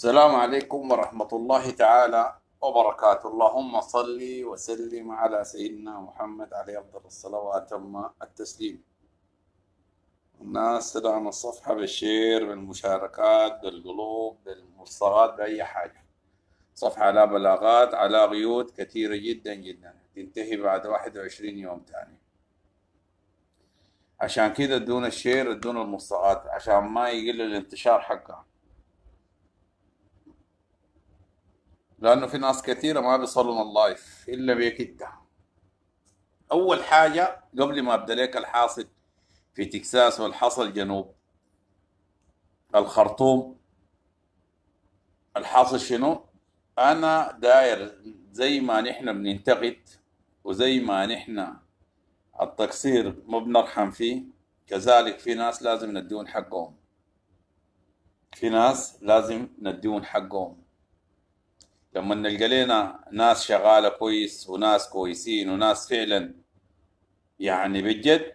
السلام عليكم ورحمة الله تعالى وبركاته اللهم صل وسلم على سيدنا محمد عليه أفضل الصلاة وأتم التسليم الناس تدعم الصفحة بالشير بالمشاركات بالقلوب بالمصطغات بأي حاجة صفحة على بلاغات على قيود كثيرة جدا جدا تنتهي بعد 21 يوم تاني عشان كده ادونا الشير ادونا المصطغات عشان ما يقل الانتشار حقها لأنه في ناس كثيرة ما بيصلون اللايف إلا انت أول حاجة قبل ما أبدأ لك الحاصل في تكساس والحصل جنوب الخرطوم الحاصل شنو أنا داير زي ما نحن بننتقد وزي ما نحن التقصير ما بنرحم فيه كذلك في ناس لازم نديهم حقهم في ناس لازم نديهم حقهم لما نلقى لنا ناس شغاله كويس وناس كويسين وناس فعلا يعني بجد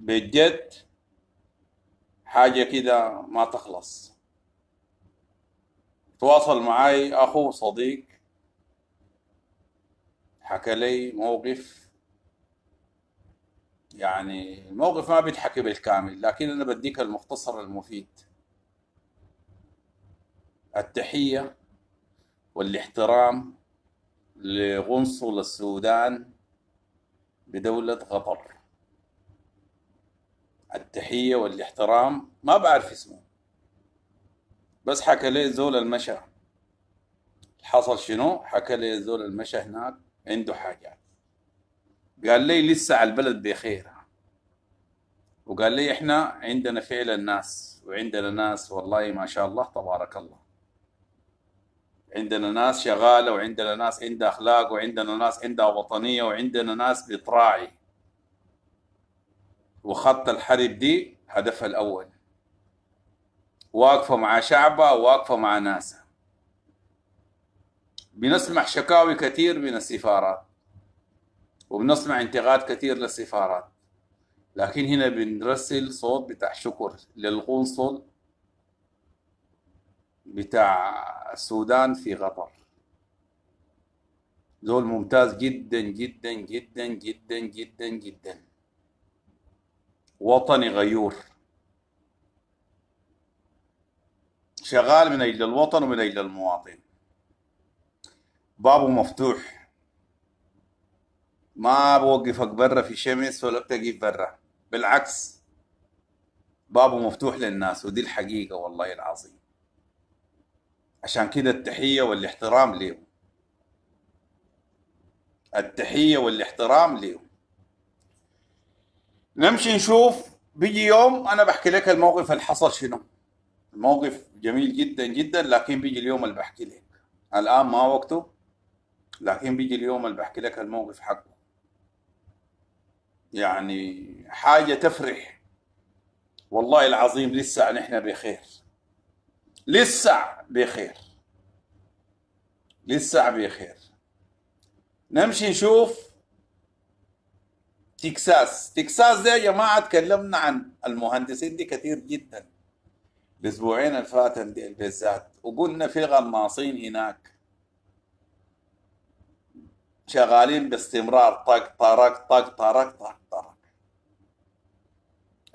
بجد حاجه كده ما تخلص تواصل معاي اخو صديق حكى لي موقف يعني الموقف ما بيتحكي بالكامل لكن انا بديك المختصر المفيد التحيه والاحترام لقنصل السودان بدولة قطر التحية والاحترام ما بعرف اسمه بس حكى لي زول المشى حصل شنو حكى لي زول المشى هناك عنده حاجات قال لي لسه على البلد بخير وقال لي احنا عندنا فعل الناس وعندنا ناس والله ما شاء الله تبارك الله عندنا ناس شغاله وعندنا ناس عندها اخلاق وعندنا ناس عندها وطنيه وعندنا ناس بتراعي وخط الحرب دي هدفها الاول واقفه مع شعبها واقفه مع ناسها بنسمع شكاوي كثير من السفارات وبنسمع انتقاد كثير للسفارات لكن هنا بنرسل صوت بتاع شكر للقنصل بتاع السودان في قطر زول ممتاز جدا جدا جدا جدا جدا جدا وطني غيور شغال من أجل الوطن ومن أجل المواطن بابه مفتوح ما بوقفك برا في شمس ولا بتقف برا بالعكس بابه مفتوح للناس ودي الحقيقة والله العظيم عشان كده التحية والاحترام ليهم التحية والاحترام ليهم نمشي نشوف بيجي يوم انا بحكي لك الموقف اللي حصل شنو الموقف جميل جدا جدا لكن بيجي اليوم اللي بحكي لك الان ما وقته لكن بيجي اليوم اللي بحكي لك الموقف حقه يعني حاجة تفرح والله العظيم لسه نحن بخير لسه بخير لسه بخير نمشي نشوف تكساس تكساس ده يا جماعة تكلمنا عن المهندسين دي كتير جدا الأسبوعين الفاتن دي بالذات وقلنا في غناصين هناك شغالين باستمرار طق طرق طق طرق طق طرق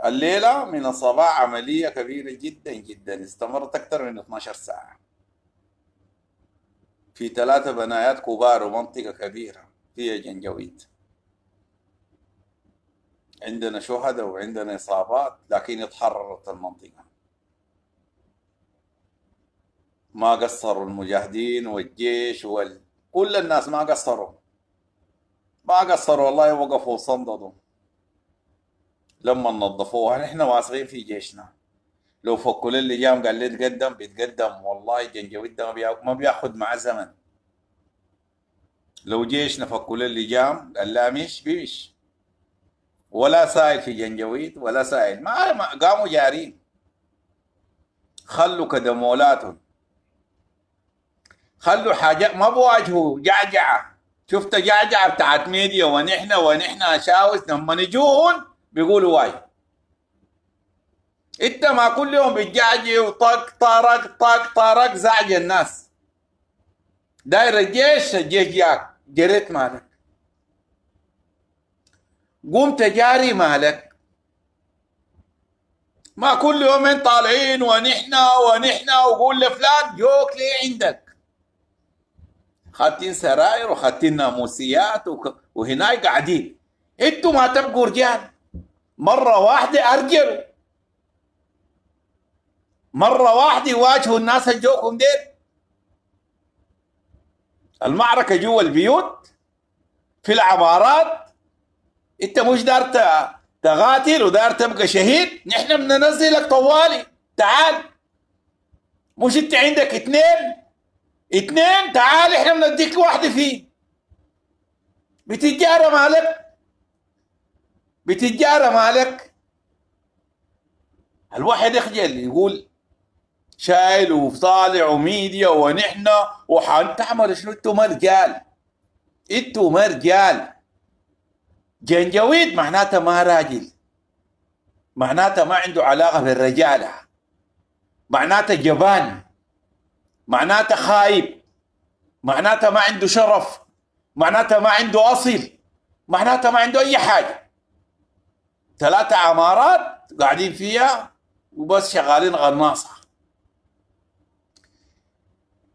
الليلة من الصباح عملية كبيرة جدا جدا استمرت أكثر من 12 ساعة في ثلاثة بنايات كبار ومنطقة كبيرة فيها جنجويت عندنا شهداء وعندنا إصابات لكن اتحررت المنطقة ما قصروا المجاهدين والجيش وال... كل الناس ما قصروا ما قصروا والله وقفوا وصنددوا لما نظفوها يعني نحن واثقين في جيشنا لو فكوا اللي جام قال لي تقدم بيتقدم والله جنجويد ده ما بياخذ مع زمن لو جيشنا فكوا اللي جام قال لا مش بيمش ولا سائل في جنجويد ولا سائل ما, قاموا جارين خلوا كدمولاتهم خلوا حاجة ما بواجهوا جعجعة شفت جعجعة بتاعت ميديا ونحن ونحن شاوس لما نجون بيقولوا واي انت ما كل يوم بتجعجي وطق طرق طق طرق زعج الناس داير الجيش الجيش جاك جريت مالك قوم تجاري مالك ما كل يومين طالعين ونحن ونحن وقول لفلان جوك ليه عندك خاتين سراير وخاتين ناموسيات وهناي قاعدين انتوا ما تبقوا رجال مرة واحدة أرجلوا مرة واحدة يواجهوا الناس الجوكم دير المعركة جوا البيوت في العمارات انت مش دار تقاتل ودار تبقى شهيد نحن بننزلك طوالي تعال مش انت عندك اثنين اثنين تعال احنا بنديك واحدة فيه بتتجارى مالك بتجارة مالك الواحد يخجل يقول شايل وطالع وميديا ونحن وحنتعمل شنو انتوا مرجال انتوا مرجال جنجويد معناته ما راجل معناته ما عنده علاقة بالرجالة معناته جبان معناته خايب معناته ما عنده شرف معناته ما عنده أصل معناته ما عنده أي حاجة ثلاثة عمارات قاعدين فيها وبس شغالين غناصة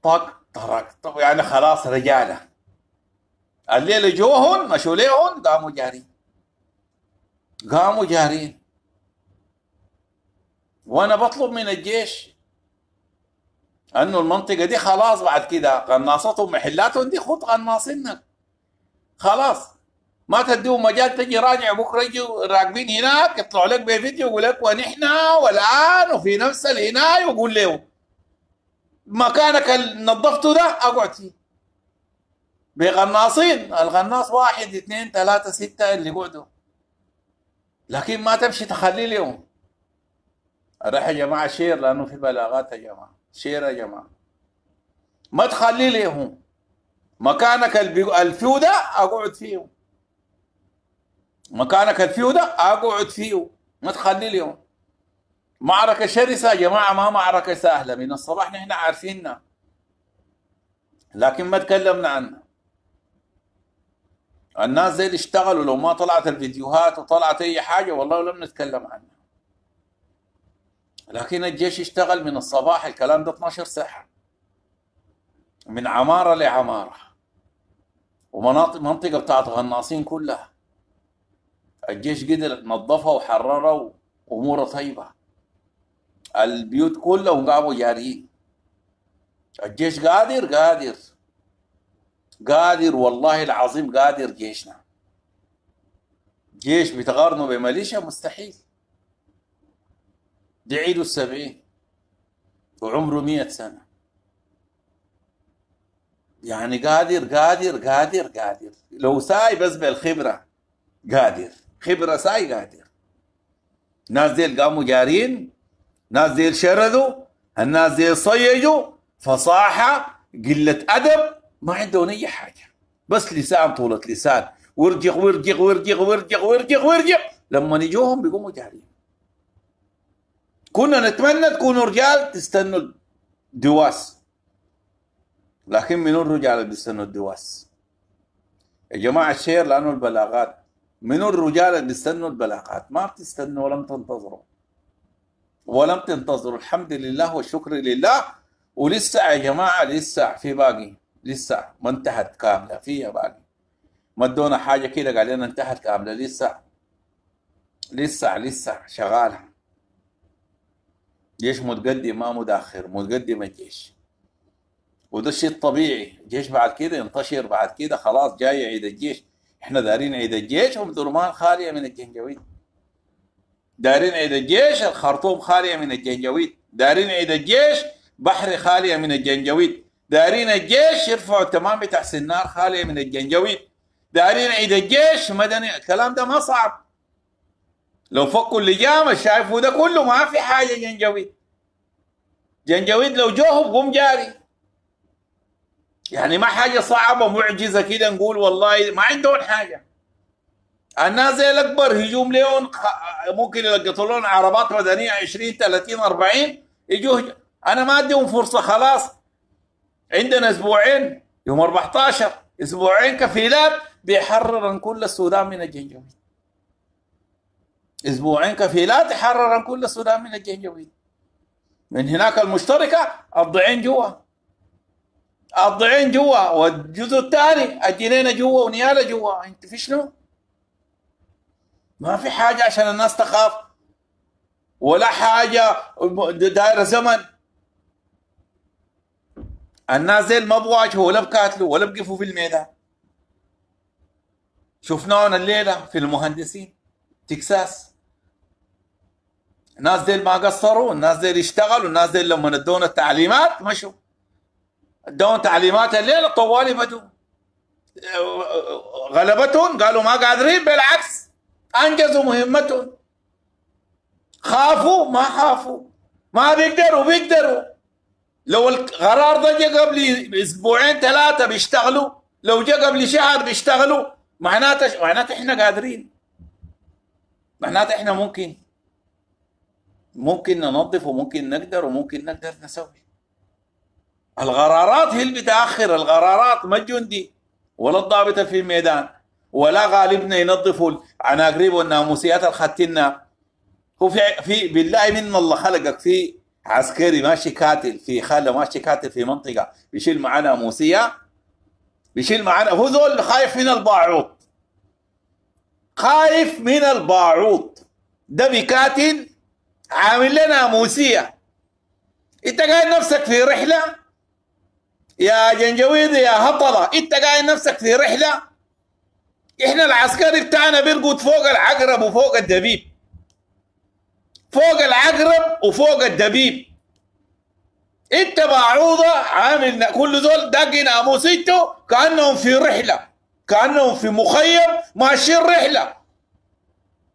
طق طرق طب يعني خلاص رجعنا الليلة جوهن مشوا ليهن قاموا جارين قاموا جارين وانا بطلب من الجيش انه المنطقة دي خلاص بعد كده قناصتهم محلاتهم دي خد قناصينك خلاص ما تديهم مجال تجي راجع بكره يجوا راكبين هناك يطلعوا لك بفيديو يقول لك ونحن والان وفي نفس العنايه وقول له مكانك اللي نظفته ده اقعد فيه بغناصين الغناص واحد اثنين ثلاثه سته اللي يقعدوا لكن ما تمشي تخلي لهم راح يا جماعه شير لانه في بلاغات يا جماعه شير يا جماعه ما تخلي لهم مكانك الفيو ده اقعد فيهم مكانك فيه ده اقعد فيه ما تخلي اليوم معركة شرسة يا جماعة ما معركة سهلة من الصباح نحن عارفينها لكن ما تكلمنا عنها الناس زي اللي اشتغلوا لو ما طلعت الفيديوهات وطلعت اي حاجة والله لم نتكلم عنها لكن الجيش اشتغل من الصباح الكلام ده 12 ساعة من عمارة لعمارة ومناطق منطقة بتاعت غناصين كلها الجيش قدر نظفها وحررها وامورها طيبه البيوت كلهم قاموا جاريين الجيش قادر قادر قادر والله العظيم قادر جيشنا جيش بتقارنه بميليشيا مستحيل دي عيده السبعين وعمره مئة سنة يعني قادر قادر قادر قادر لو ساي بس بالخبرة قادر خبرة ساي قادر ناس ديل قاموا جارين ناس ديل شردوا الناس ديل صيجوا فصاحة قلة أدب ما عندهم أي حاجة بس لسان طولة لسان ورجق ورجق ورجق ورجق ورجق ورجق لما نجوهم بيقوموا جارين كنا نتمنى تكونوا رجال تستنوا الدواس لكن من الرجال اللي بيستنوا الدواس يا جماعة الشير لأنه البلاغات من الرجال اللي بيستنوا البلاغات ما بتستنوا ولم تنتظروا ولم تنتظروا الحمد لله والشكر لله ولسه يا جماعه لسه في باقي لسه ما انتهت كامله فيها باقي ما ادونا حاجه كده قال لنا انتهت كامله لسه لسه لسه شغاله جيش متقدم ما متاخر متقدم الجيش وده الشيء الطبيعي جيش بعد كده ينتشر بعد كده خلاص جاي عيد الجيش احنا دارين عيد الجيش ومدرمان خاليه من الجنجويد دارين عيد الجيش الخرطوم خاليه من الجنجويد دارين عيد الجيش بحري خاليه من الجنجويد دارين الجيش يرفعوا التمام بتاع سنار خاليه من الجنجويد دارين عيد الجيش مدني الكلام ده ما صعب لو فكوا اللجام شايفوا ده كله ما في حاجه جنجويد جنجويد لو جوه بقوم جاري يعني ما حاجه صعبه معجزه كده نقول والله ما عندهم حاجه الناس زي الاكبر هجوم ليون ممكن يلقطوا لهم عربات مدنيه 20 30 40 يجوا انا ما اديهم فرصه خلاص عندنا اسبوعين يوم 14 اسبوعين كفيلات بيحررن كل السودان من الجنجويد اسبوعين كفيلات يحرر كل السودان من الجنجويد من هناك المشتركه الضعين جوا الضعين جوا والجزء الثاني الجنينه جوا ونياله جوا انت في شنو؟ ما في حاجه عشان الناس تخاف ولا حاجه دايره زمن الناس زي ما بواجهوا ولا بقاتلوا ولا بقفوا في الميدان شفناهم الليله في المهندسين تكساس ناس ديل ما قصروا الناس ديل اشتغلوا الناس ديل لما ادونا التعليمات مشوا ادون تعليمات الليل طوالي بدو غلبتهم قالوا ما قادرين بالعكس انجزوا مهمتهم خافوا ما خافوا ما بيقدروا بيقدروا لو القرار ده جاء قبل اسبوعين ثلاثه بيشتغلوا لو جاء قبل شهر بيشتغلوا معناته معناته احنا قادرين معناته احنا ممكن ممكن ننظف وممكن نقدر وممكن نقدر نسوي الغرارات هي اللي بتاخر الغرارات ما الجندي ولا الضابط في الميدان ولا غالبنا ينظفوا العناقريب والناموسيات الختنا هو في في بالله من الله خلقك في عسكري ماشي كاتل في خاله ماشي كاتل في منطقه بيشيل معانا موسيه بيشيل معانا هو ذول خايف من الباعوط خايف من الباعوط ده بكاتل عامل لنا موسيه انت قاعد نفسك في رحله يا جنجويد يا هطلة انت قاعد نفسك في رحلة احنا العسكري بتاعنا بيرقد فوق العقرب وفوق الدبيب فوق العقرب وفوق الدبيب انت باعوضة عامل كل دول داقي ناموسيته كأنهم في رحلة كأنهم في مخيم ماشيين رحلة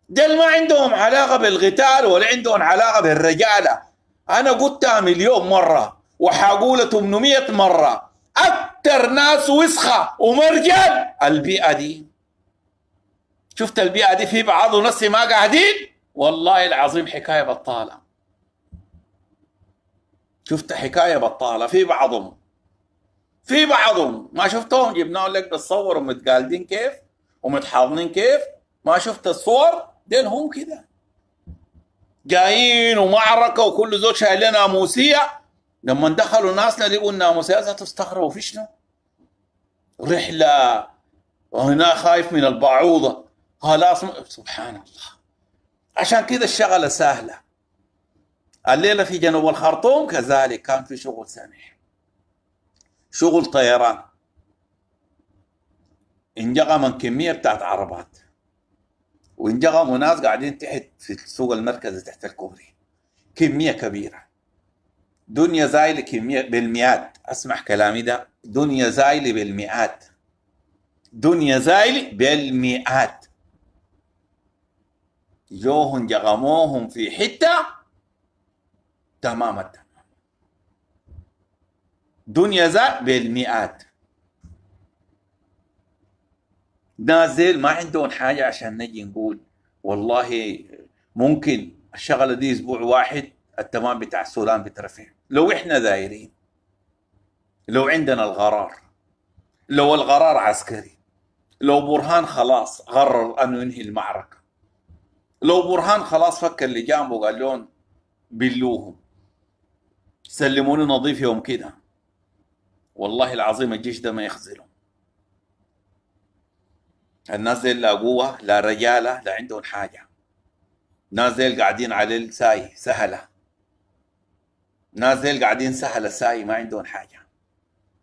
دل ما عندهم علاقة بالقتال ولا عندهم علاقة بالرجالة أنا قلتها مليون مرة وحاقولة 800 مرة اكثر ناس وسخة ومرجل البيئة دي شفت البيئة دي في بعض ناس ما قاعدين والله العظيم حكاية بطالة شفت حكاية بطالة في بعضهم في بعضهم ما شفتهم جبناهم لك بتصور ومتقالدين كيف ومتحاضنين كيف ما شفت الصور دين هم كده جايين ومعركة وكل زوج شايلين أموسية لما دخلوا الناس لقوا الناموس استغربوا في شنو؟ رحلة وهنا خايف من البعوضة خلاص سبحان الله عشان كده الشغلة سهلة الليلة في جنوب الخرطوم كذلك كان في شغل سنح شغل طيران انجغى من كمية بتاعت عربات وانجغى ناس قاعدين تحت في السوق المركزي تحت الكوبري كمية كبيرة دنيا زايلة بالمئات اسمع كلامي ده دنيا زايلة بالمئات دنيا زايلة بالمئات جوهم جغموهم في حتة تمام التمام دنيا زايلة بالمئات نازل ما عندهم حاجة عشان نجي نقول والله ممكن الشغلة دي أسبوع واحد التمام بتاع السودان بترفع لو احنا دايرين لو عندنا الغرار لو الغرار عسكري لو برهان خلاص قرر انه ينهي المعركه لو برهان خلاص فك جنبه وقال لهم بلوهم سلموني نظيف يوم كده والله العظيم الجيش ده ما يخزله الناس لا قوه لا رجاله لا عندهم حاجه ناس قاعدين على الساي سهله ناس ديل قاعدين سهلة ساي ما عندهم حاجة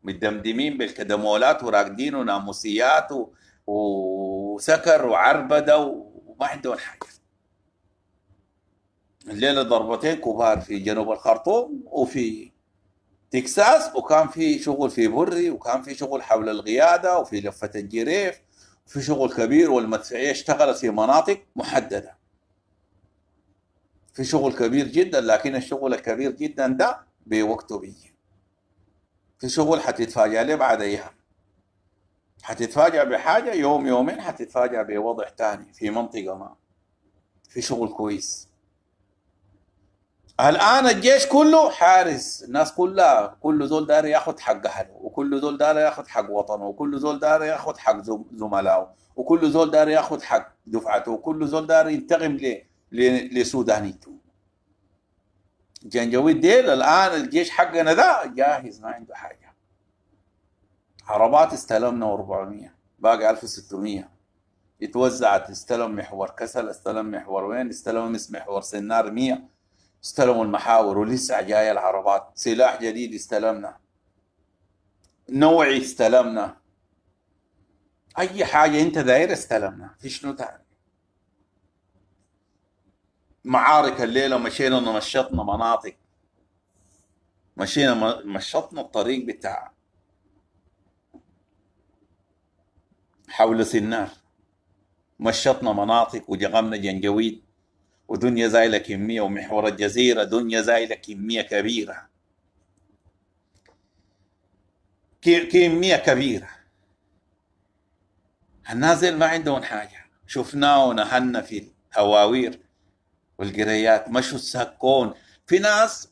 متدمدمين بالكدمولات وراقدين وناموسيات و... وسكر وعربدة وما عندهم حاجة الليلة ضربتين كبار في جنوب الخرطوم وفي تكساس وكان في شغل في بري وكان في شغل حول القيادة وفي لفة الجريف وفي شغل كبير والمدفعية اشتغلت في مناطق محددة في شغل كبير جدا لكن الشغل الكبير جدا ده بوقته بيجي في شغل حتتفاجأ ليه بعد حتتفاجأ بحاجة يوم يومين حتتفاجأ بوضع تاني في منطقة ما في شغل كويس الآن الجيش كله حارس الناس كلها كل زول داري ياخد حق أهله وكل زول داري ياخد حق وطنه وكل زول داري ياخد حق زملائه وكل زول داري ياخد حق دفعته وكل زول داري ينتقم ليه لسودانيته جنجويد ديل الان الجيش حقنا ده جاهز ما عنده حاجه عربات استلمنا 400 باقي 1600 اتوزعت استلم محور كسل استلم محور وين استلم محور سنار 100 استلموا المحاور ولسه جايه العربات سلاح جديد استلمنا نوعي استلمنا اي حاجه انت داير استلمنا في شنو تاني معارك الليله مشينا نمشطنا مناطق مشينا مشطنا الطريق بتاع حول سنار مشطنا مناطق وجغمنا جنجويد ودنيا زايلة كمية ومحور الجزيرة دنيا زايلة كمية كبيرة كمية كبيرة الناس ما عندهم حاجة شفناه ونهلنا في الهواوير والقريات مشوا السكون في ناس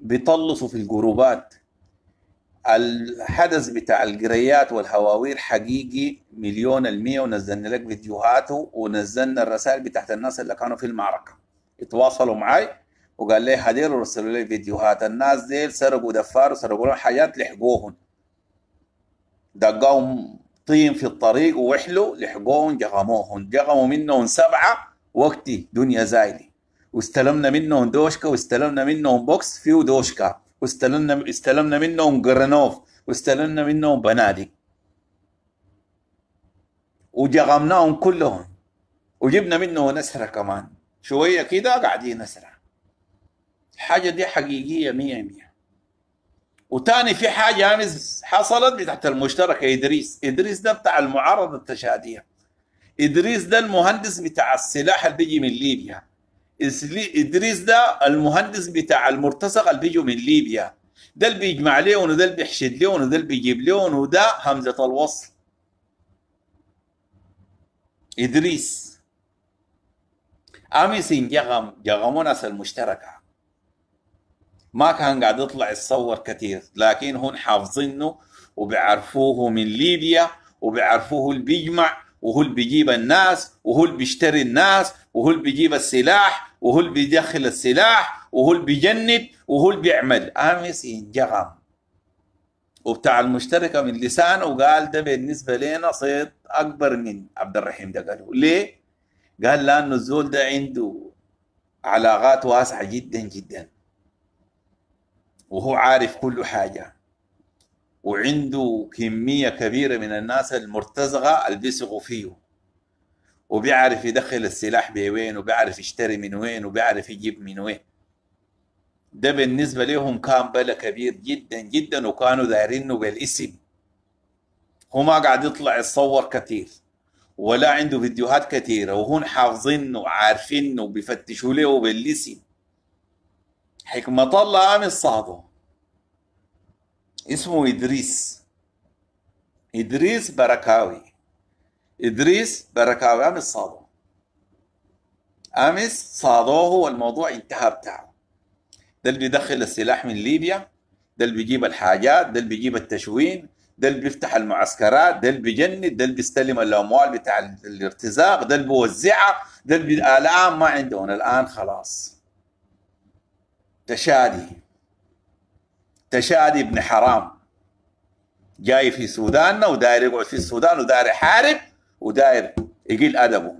بيطلصوا في الجروبات الحدث بتاع القريات والهواوير حقيقي مليون المية ونزلنا لك فيديوهاته ونزلنا الرسائل بتاعت الناس اللي كانوا في المعركة اتواصلوا معي وقال لي هدير ورسلوا لي فيديوهات الناس ديل سرقوا دفار وسرقوا لهم حاجات لحقوهم دقاهم طين في الطريق ووحلوا لحقوهم جغموهم جغموا منهم سبعة وقتي دنيا زايدي واستلمنا منهم دوشكا واستلمنا منهم بوكس فيه دوشكا واستلمنا استلمنا منهم جرانوف واستلمنا منهم بنادق وجغمناهم كلهم وجبنا منه نسرة كمان شوية كده قاعدين نسرة الحاجة دي حقيقية مية مية وتاني في حاجة أمس حصلت بتاعت المشتركة إدريس إدريس ده بتاع المعارضة التشادية ادريس ده المهندس بتاع السلاح اللي بيجي من ليبيا ادريس ده المهندس بتاع المرتزقه اللي بيجوا من ليبيا ده اللي بيجمع ليون وده اللي بيحشد ليون وده اللي بيجيب ليون وده همزه الوصل ادريس اميسين جغم جغمون المشتركه ما كان قاعد يطلع يتصور كثير لكن هون حافظينه وبيعرفوه من ليبيا وبيعرفوه اللي بيجمع وهو اللي بيجيب الناس وهو اللي بيشتري الناس وهو اللي بيجيب السلاح وهو اللي بيدخل السلاح وهو اللي بيجند وهو اللي بيعمل امس انجغم وبتاع المشتركه من لسانه وقال ده بالنسبه لنا صيد اكبر من عبد الرحيم ده قالوا ليه؟ قال لانه الزول ده عنده علاقات واسعه جدا جدا وهو عارف كل حاجه وعنده كميه كبيره من الناس المرتزقه اللي بيثقوا فيه وبيعرف يدخل السلاح بوين وبيعرف يشتري من وين وبيعرف يجيب من وين ده بالنسبه لهم كان بلا كبير جدا جدا وكانوا دايرينه بالاسم هو ما قاعد يطلع يتصور كثير ولا عنده فيديوهات كثيره وهون حافظينه وعارفينه وبيفتشوا له بالاسم حكمة الله عامل صعبه اسمه إدريس إدريس بركاوي إدريس بركاوي أمس صادوه أمس صادوه والموضوع انتهى بتاعه ده اللي بيدخل السلاح من ليبيا ده اللي بيجيب الحاجات ده اللي بيجيب التشوين ده اللي بيفتح المعسكرات ده اللي بيجند ده اللي بيستلم الاموال بتاع الارتزاق ده اللي بيوزعها ده اللي الان ما عندهم الان خلاص تشادي تشادي ابن حرام جاي في سوداننا وداير يقعد في السودان وداير يحارب وداير يقل ادبه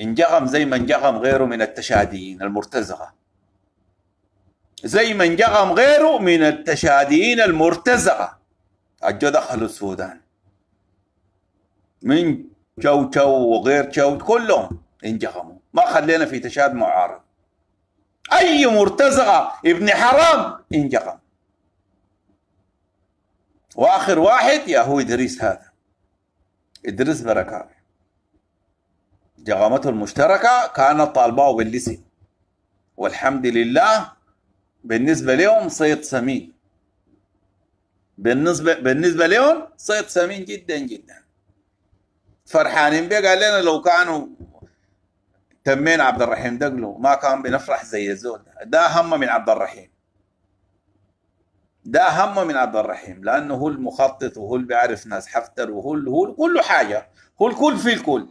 انجغم زي ما انجغم غيره من التشاديين المرتزقه زي ما انجغم غيره من التشاديين المرتزقه اجوا دخلوا السودان من جو جو وغير جو كلهم انجغموا ما خلينا في تشاد معارض أي مرتزقة ابن حرام انجقم وآخر واحد يا هو إدريس هذا إدريس بركاوي جغامته المشتركة كانت طالباه باللسن والحمد لله بالنسبة لهم صيد سمين بالنسبة بالنسبة لهم صيد سمين جدا جدا فرحانين بيه قال لنا لو كانوا تمين عبد الرحيم دقلو ما كان بنفرح زي الزول ده هم من عبد الرحيم ده هم من عبد الرحيم لانه هو المخطط وهو اللي بيعرف ناس حفتر وهو هو كل حاجه هو الكل في الكل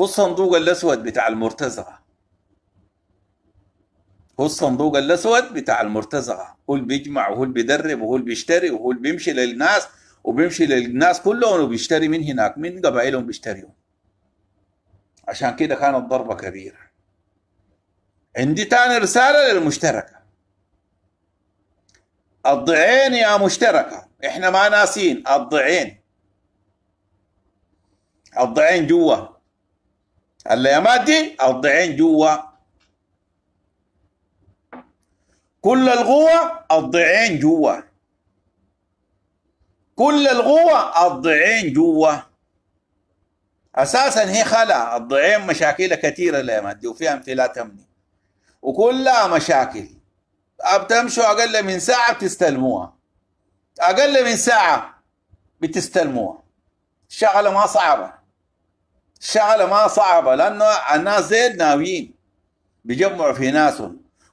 هو الصندوق الاسود بتاع المرتزقه هو الصندوق الاسود بتاع المرتزقه هو اللي بيجمع وهو اللي بيدرب وهو اللي بيشتري وهو اللي بيمشي للناس وبيمشي للناس كلهم وبيشتري من هناك من قبائلهم بيشتريهم عشان كده كانت ضربة كبيرة عندي تاني رسالة للمشتركة الضعين يا مشتركة احنا ما ناسين الضعين الضعين جوا اللي يا مادي الضعين جوا كل القوة الضعين جوا كل القوة الضعين جوا اساسا هي خلا الضعيم مشاكل كثيره مادي وفيها امثله امني وكلها مشاكل بتمشوا اقل من ساعه بتستلموها اقل من ساعه بتستلموها الشغله ما صعبه الشغله ما صعبه لانه الناس زيد ناويين بيجمعوا في ناس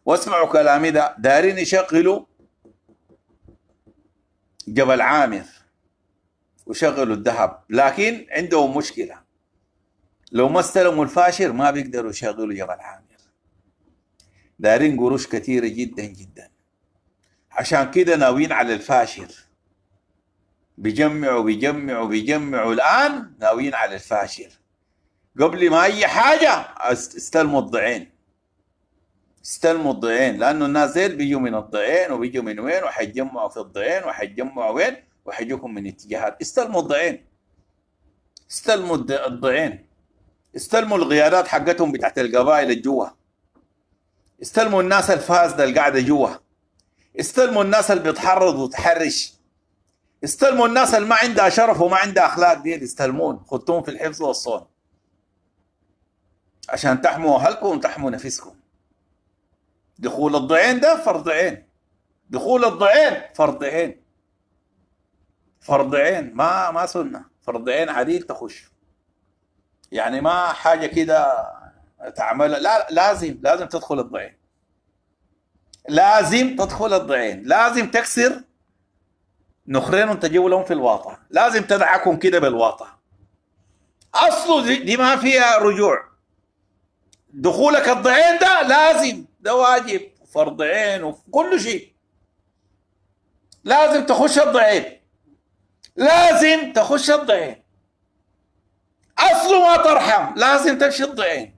واسمعوا كلامي ده دارين يشغلوا جبل عامر وشغلوا الذهب لكن عندهم مشكله لو ما استلموا الفاشر ما بيقدروا يشغلوا جبل عامر دارين قروش كثيرة جدا جدا عشان كده ناويين على الفاشر بيجمعوا بيجمعوا بيجمعوا الآن ناويين على الفاشر قبل ما أي حاجة استلموا الضعين استلموا الضعين لأنه الناس زيل بيجوا من الضعين وبيجوا من وين وحيتجمعوا في الضعين وحيتجمعوا وين وحيجوكم من اتجاهات استلموا الضعين استلموا الضعين استلموا القيادات حقتهم بتاعت القبائل الجوا استلموا الناس الفاسدة القاعدة جوا استلموا الناس اللي بتحرض وتحرش استلموا الناس اللي ما عندها شرف وما عندها اخلاق دي استلمون خدتهم في الحفظ والصون عشان تحموا اهلكم وتحموا نفسكم دخول الضعين ده فرض عين دخول الضعين فرض عين فرض عين ما ما سنه فرض عين عديل تخش يعني ما حاجه كده تعملها لا لازم لازم تدخل الضعين لازم تدخل الضعين لازم تكسر نخرين تجيب لهم في الواطة لازم تدعكم كده بالواطة أصله دي, دي ما فيها رجوع دخولك الضعين ده لازم ده واجب فرض عين وكل شيء لازم تخش الضعين لازم تخش الضعين اصله ما ترحم لازم تمشي الضعين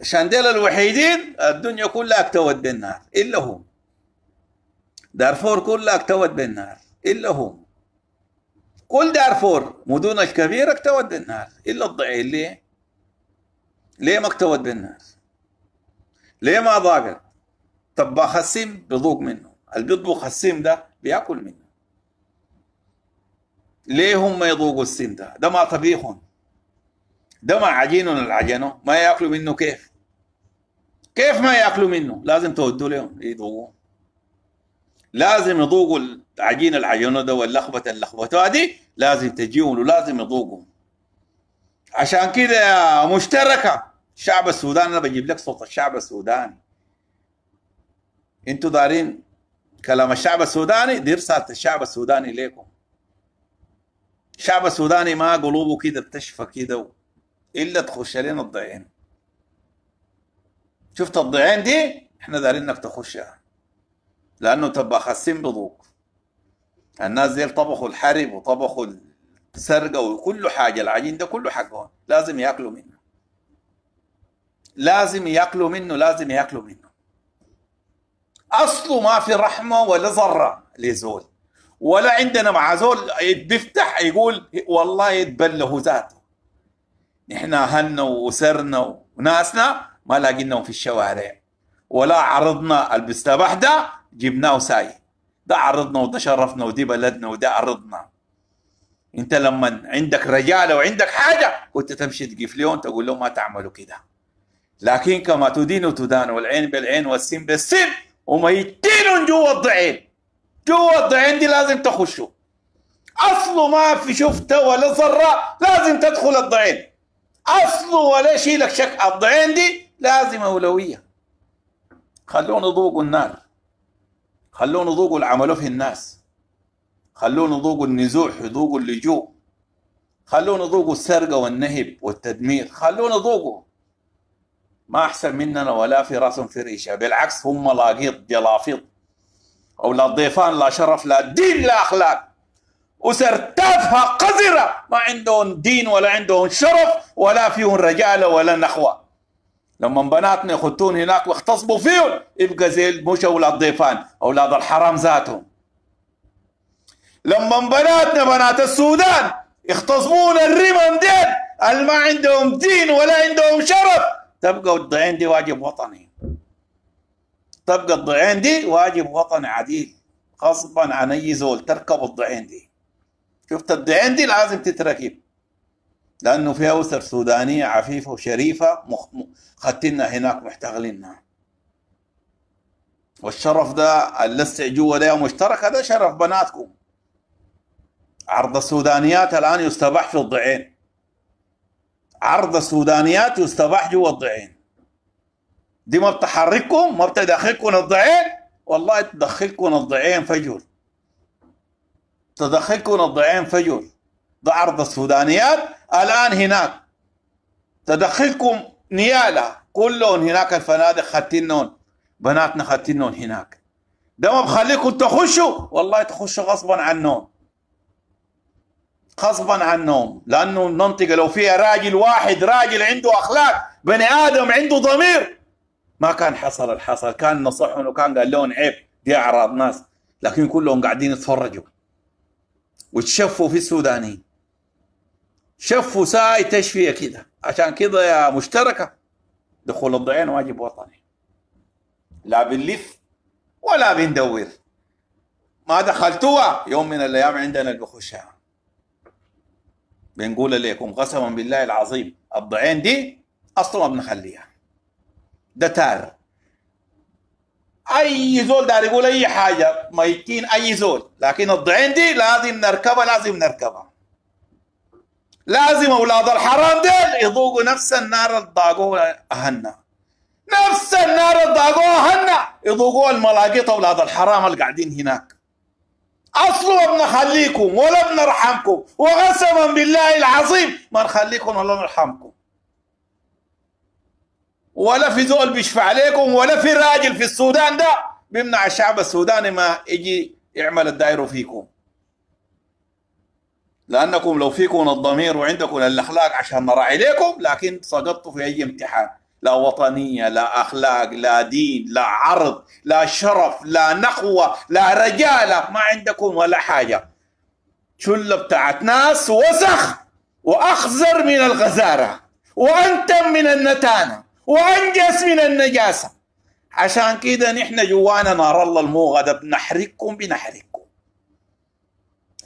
عشان ديل الوحيدين الدنيا كلها اكتوت بالنار الا هم دارفور كلها اكتوت بالنار الا هم كل دارفور مدن الكبيره اكتوت بالنار الا الضعين ليه؟ ليه ما اكتوت بالنار؟ ليه ما ضاقت؟ طباخ السم بيذوق منه، اللي بيطبخ السم ده بياكل منه. ليه هم يذوقوا السن ده ده ما طبيخهم ده ما عجينهم العجنه ما ياكلوا منه كيف كيف ما ياكلوا منه لازم تودوا لهم يذوقوه لازم يذوقوا العجين العجنه ده واللخبه اللخبطه دي لازم تجيهم ولازم يذوقوا عشان كده مشتركه الشعب السوداني انا بجيب لك صوت الشعب السوداني انتوا دارين كلام الشعب السوداني دي رساله الشعب السوداني ليكم الشعب السوداني ما قلوبه كده بتشفى كده و... الا تخش لنا الضعين شفت الضعين دي احنا دارين انك تخشها يعني. لانه تبقى خاسين بضوك الناس دي طبخوا الحرب وطبخوا السرقه وكل حاجه العجين ده كله حقهم لازم ياكلوا منه لازم ياكلوا منه لازم ياكلوا منه اصله ما في رحمه ولا ذره لزول ولا عندنا مع زول بيفتح يقول والله يتبلغوا ذاته نحن اهلنا واسرنا وناسنا ما لاقيناهم في الشوارع ولا عرضنا البستة ده جبناه ساي ده عرضنا وده شرفنا ودي بلدنا وده عرضنا انت لما عندك رجاله وعندك حاجه كنت تمشي تقف لهم تقول لهم ما تعملوا كده لكن كما تدين تدان والعين بالعين والسن بالسن وما جوا الضعين جوا الضعين دي لازم تخشوا اصله ما في شفته ولا ذره لازم تدخل الضعين اصله ولا لك شك الضعين دي لازم اولويه خلونا نذوق النار خلونا نذوق العمل في الناس خلونا نذوق النزوح يذوقوا اللجوء خلونا نذوق السرقه والنهب والتدمير خلونا نذوقوا ما احسن مننا ولا في راسهم في ريشه بالعكس هم لاقيط جلافيط أو لا ضيفان لا شرف لا دين لا أخلاق أسر تافهة قذرة ما عندهم دين ولا عندهم شرف ولا فيهم رجالة ولا نخوة لما بناتنا يخطون هناك واختصبوا فيهم يبقى زي مش أولاد ضيفان أولاد الحرام ذاتهم لما بناتنا بنات السودان يختصمون الرمم دين اللي ما عندهم دين ولا عندهم شرف تبقى عندي واجب وطني تبقى الضعين دي واجب وطني عديل غصبا عن اي زول تركب الضعين دي شفت الضعين دي لازم تتركب لانه فيها اسر سودانيه عفيفه وشريفه مخ... ختنا هناك محتغلينها والشرف ده اللسع جوا ده مشتركه ده شرف بناتكم عرض السودانيات الان يستباح في الضعين عرض السودانيات يستباح جوا الضعين دي ما بتحرككم ما بتدخلكم الضعين والله تدخلكم الضعين فجر تدخلكم الضعين فجر ده عرض السودانيات الآن هناك تدخلكم نيالة كلهم هناك الفنادق ختنون بناتنا ختنون هناك ده ما بخليكم تخشوا والله تخشوا غصبا عنهم غصبا عنهم لأنه المنطقة لو فيها راجل واحد راجل عنده أخلاق بني آدم عنده ضمير ما كان حصل الحصل كان نصحهم وكان قال لهم عيب دي اعراض ناس لكن كلهم قاعدين يتفرجوا وتشفوا في السودانيين شفوا ساي تشفيه كده عشان كده يا مشتركه دخول الضعين واجب وطني لا بنلف ولا بندور ما دخلتوها يوم من الايام عندنا اللي بنقول لكم قسما بالله العظيم الضعين دي اصلا بنخليها دتار اي زول دار يقول اي حاجه ميتين اي زول لكن الضعين دي لازم نركبها لازم نركبها لازم اولاد الحرام ديل يذوقوا نفس النار الضاقوها اهلنا نفس النار الضاقوها اهلنا يذوقوا الملاقيط اولاد الحرام اللي قاعدين هناك اصلا بنخليكم ولا بنرحمكم وقسما بالله العظيم ما نخليكم ولا نرحمكم ولا في زول بيشفع عليكم ولا في راجل في السودان ده بيمنع الشعب السوداني ما يجي يعمل الدائره فيكم لانكم لو فيكم الضمير وعندكم الاخلاق عشان نراعي عليكم لكن سقطتوا في اي امتحان لا وطنيه لا اخلاق لا دين لا عرض لا شرف لا نخوه لا رجاله ما عندكم ولا حاجه شله بتاعت ناس وسخ واخزر من الغزاره وانتم من النتانه وانجس من النجاسه عشان كده نحن جوانا نار الله الموغدة بنحرقكم بنحرقكم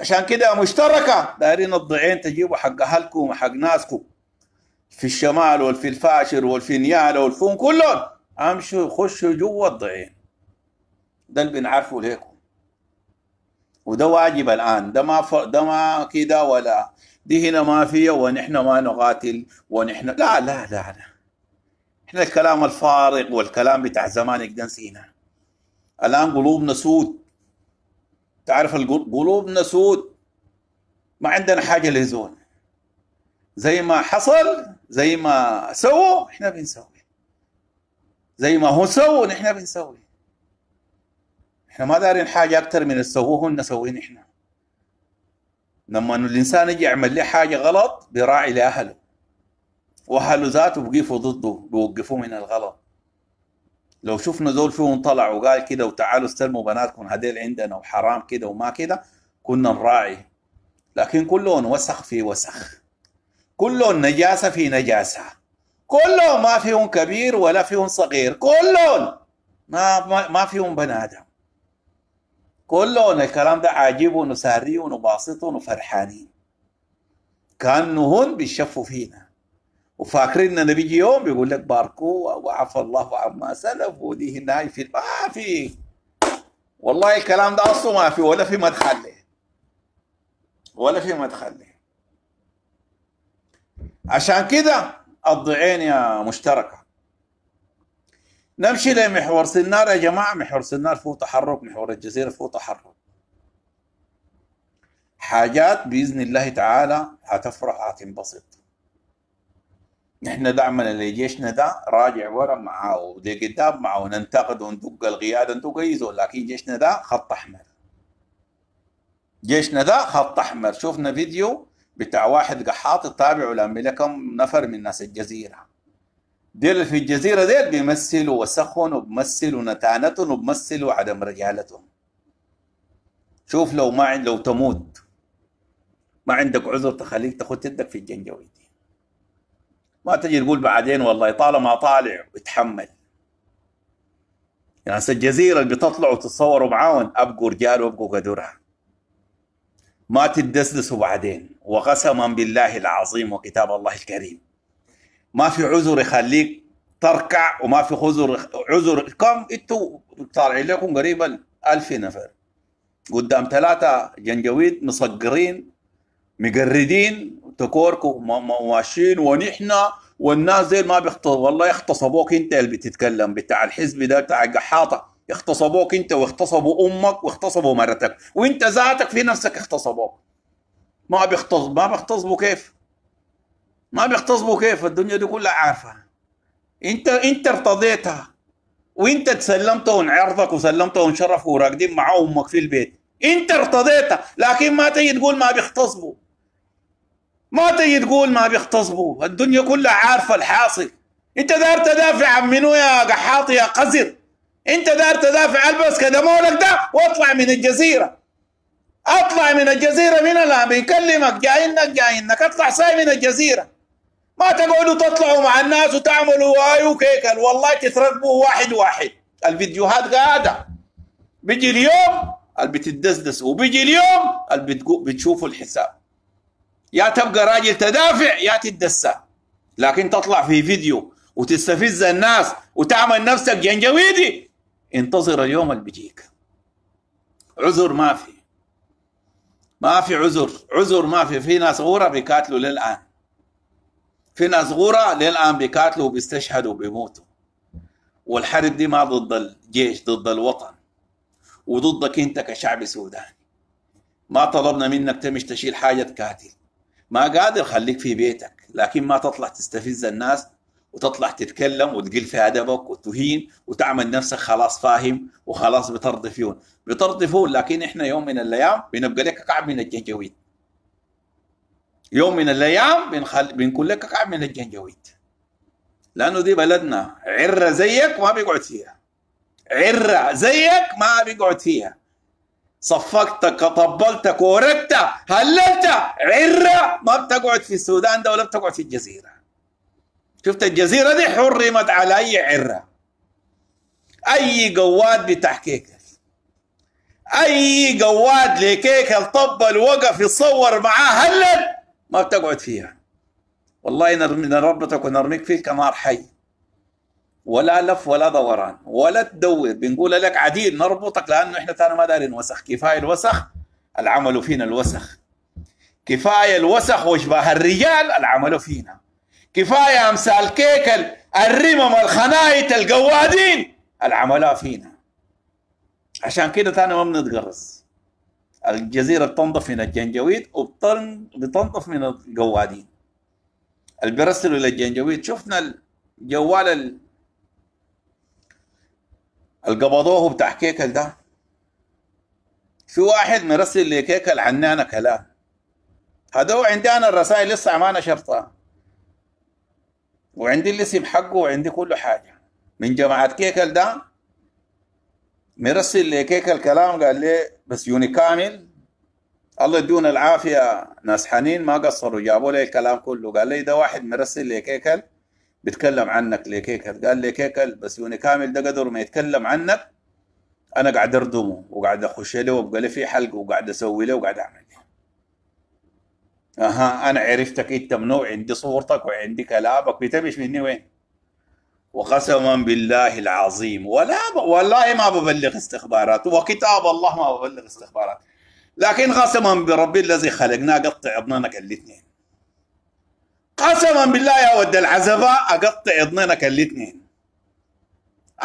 عشان كده مشتركة دايرين الضعين تجيبوا حق أهلكم وحق ناسكم في الشمال والفي الفاشر والفي نيالة والفون كلهم أمشوا خشوا جوا الضعين ده اللي بنعرفه ليكم وده واجب الآن ده ما ف... ده ما كده ولا دي هنا ما فيها ونحن ما نقاتل ونحن لا لا لا, لا. احنا الكلام الفارغ والكلام بتاع زمان يقدر نسينا الان قلوبنا سود تعرف قلوبنا سود ما عندنا حاجه لزول زي ما حصل زي ما سووا احنا بنسوي زي ما هو سووا نحن بنسوي احنا ما دارين حاجه اكثر من السووه نسوين احنا لما الانسان يجي يعمل له حاجه غلط بيراعي لاهله وحلو ذاته بقيفوا ضده بوقفوه من الغلط لو شفنا زول فيهم طلع وقال كده وتعالوا استلموا بناتكم هديل عندنا وحرام كده وما كده كنا نراعي لكن كلهم وسخ في وسخ كلهم نجاسة في نجاسة كلهم ما فيهم كبير ولا فيهم صغير كلهم ما ما, فيهم بني آدم كلهم الكلام ده عاجبهم وساريهم وباسطهم وفرحانين كأنهن بيشفوا فينا وفاكرين انه بيجي يوم بيقول لك باركو وعفى الله عما سلف ودي هنا في ما في والله الكلام ده اصله ما في ولا في مدخل له ولا في مدخل له عشان كده الضعين يا مشتركه نمشي لمحور سنار يا جماعه محور سنار فيه تحرك محور الجزيره فيه تحرك حاجات باذن الله تعالى هتفرح هتنبسط نحن دعمنا لجيشنا اللي جيشنا ده راجع ورا معاه قدام معاه ننتقد وندق القياده ندق اي زول لكن جيشنا ده خط احمر جيشنا ده خط احمر شفنا فيديو بتاع واحد قحاط تابع لما نفر من ناس الجزيره ديل في الجزيره ديل بيمثلوا وسخهم وبمثلوا نتانتهم وبمثلوا عدم رجالتهم شوف لو ما لو تموت ما عندك عذر تخليك تاخد يدك في الجنجويد ما تجي تقول بعدين والله طالما طالع اتحمل يعني الجزيرة اللي بتطلعوا تتصوروا معاهم ابقوا رجال وابقوا قدرها ما تدسدسوا بعدين وقسما بالله العظيم وكتاب الله الكريم ما في عذر يخليك تركع وما في عذر عذر كم انتوا طالعين لكم قريبا 1000 نفر قدام ثلاثة جنجويد مصقرين مقردين تكوركم مواشين ونحن والناس زي ما بيختص والله اختصبوك انت اللي بتتكلم بتاع الحزب ده بتاع قحاطه اختصبوك انت واختصبوا امك واختصبوا مرتك وانت ذاتك في نفسك اختصبوك ما بيختص ما بيختصبوا كيف ما بيختصبوا كيف الدنيا دي كلها عارفه انت انت ارتضيتها وانت تسلمتهم عرضك وسلمتهم شرفك وراقدين مع امك في البيت انت ارتضيتها لكن ما تيجي تقول ما بيختصبوا ما تجي تقول ما بيغتصبوا الدنيا كلها عارفة الحاصل انت دار تدافع عن منو يا قحاط يا قزر انت دار تدافع البس مولك ده واطلع من الجزيرة اطلع من الجزيرة من الان بيكلمك جاينك جاينك اطلع ساي من الجزيرة ما تقعدوا تطلعوا مع الناس وتعملوا واي وكيكل والله تترقبوا واحد واحد الفيديوهات قاعدة بيجي اليوم اللي بتدسدس وبيجي اليوم اللي بتشوفوا الحساب يا تبقى راجل تدافع يا تتدسى لكن تطلع في فيديو وتستفز الناس وتعمل نفسك جنجويدي انتظر اليوم اللي بيجيك عذر ما في ما في عذر عذر ما في في ناس غورة بيقاتلوا للآن في ناس غورة للآن بيقاتلوا وبيستشهدوا وبيموتوا والحرب دي ما ضد الجيش ضد الوطن وضدك انت كشعب سوداني ما طلبنا منك تمش تشيل حاجة تقاتل ما قادر خليك في بيتك لكن ما تطلع تستفز الناس وتطلع تتكلم وتقل في ادبك وتهين وتعمل نفسك خلاص فاهم وخلاص بترضفون بترضفون لكن احنا يوم من الايام بنبقى لك كعب من الجنجويد يوم من الايام بنخل... بنكون لك كعب من الجنجويد لانه دي بلدنا عره زيك ما بيقعد فيها عره زيك ما بيقعد فيها صفقتك طبلتك وركت هللت عرة ما بتقعد في السودان ده ولا بتقعد في الجزيرة شفت الجزيرة دي حرمت على أي عرة أي قواد بتحكيك أي قواد لكيك طبل وقف يتصور معاه هلل ما بتقعد فيها والله نرمي ونرميك فيك كنار حي ولا لف ولا دوران ولا تدور بنقول لك عديل نربطك لانه احنا ترى ما دارين وسخ كفايه الوسخ العمل فينا الوسخ كفايه الوسخ واشباه الرجال العمل فينا كفايه امثال كيك الرمم الخنايت القوادين العمل فينا عشان كده تاني ما بنتقرص الجزيره بتنضف من الجنجويد وبتنضف من القوادين البرسل بيرسلوا للجنجويد شفنا الجوال القبضوه بتاع كيكل ده في واحد مرسل لكيكل عنانا كلام هدو عندي انا الرسائل لسه ما نشرتها وعندي الاسم حقه وعندي كل حاجه من جماعه كيكل ده مرسل لكيكل كلام قال لي بس يوني كامل الله يدون العافيه ناس حنين ما قصروا جابوا لي الكلام كله قال لي ده واحد مرسل لكيكل بيتكلم عنك ليكيكل قال ليكيكل بس يوني كامل ده قدر ما يتكلم عنك انا قاعد اردمه وقاعد اخش له وابقى له في حلقه وقاعد اسوي له وقاعد اعمل له اها انا عرفتك انت منو عندي صورتك وعندي كلامك بتبش مني وين وقسما بالله العظيم ولا ب... والله ما ببلغ استخبارات وكتاب الله ما ببلغ استخبارات لكن قسما بربي الذي خلقنا قطع ابنانك الاثنين قسما بالله يا ود العزباء اقطع اذنينك الاثنين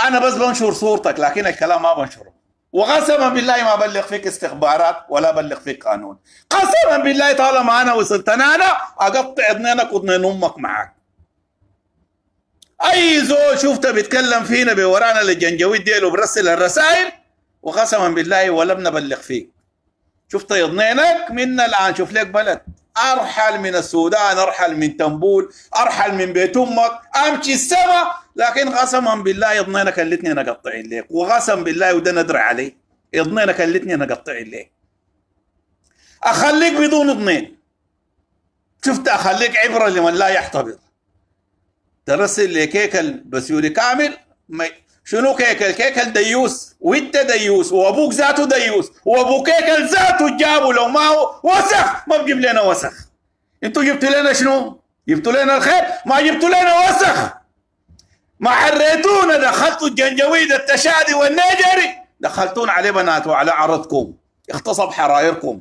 انا بس بنشر صورتك لكن الكلام ما بنشره وقسما بالله ما بلغ فيك استخبارات ولا بلغ فيك قانون قسما بالله طالما انا وصلت انا اقطع اذنينك واذنين امك معاك اي زول شفته بيتكلم فينا بورانا للجنجويد ديل وبرسل الرسائل وقسما بالله ولم نبلغ فيك شفت اذنينك من الان شوف لك بلد ارحل من السودان ارحل من تنبول ارحل من بيت امك امشي السما لكن قسما بالله اضنينك كان الاثنين اقطعين ليك وقسم بالله وده ندر عليه اضنينك كان الاثنين اقطعين ليك اخليك بدون اضنين شفت اخليك عبره لمن لا يحتضر ترسل لي كيك البسيولي كامل شنو كيكل كيكل ديوس وانت ديوس وابوك ذاته ديوس وابوك كيكل ذاته جابه لو ما هو وسخ ما بجيب لنا وسخ انتوا جبتوا لنا شنو جبتوا لنا الخير ما جبتوا لنا وسخ ما حريتونا دخلتوا الجنجويد التشادي والنجري دخلتون عليه بنات وعلى عرضكم اختصب حرايركم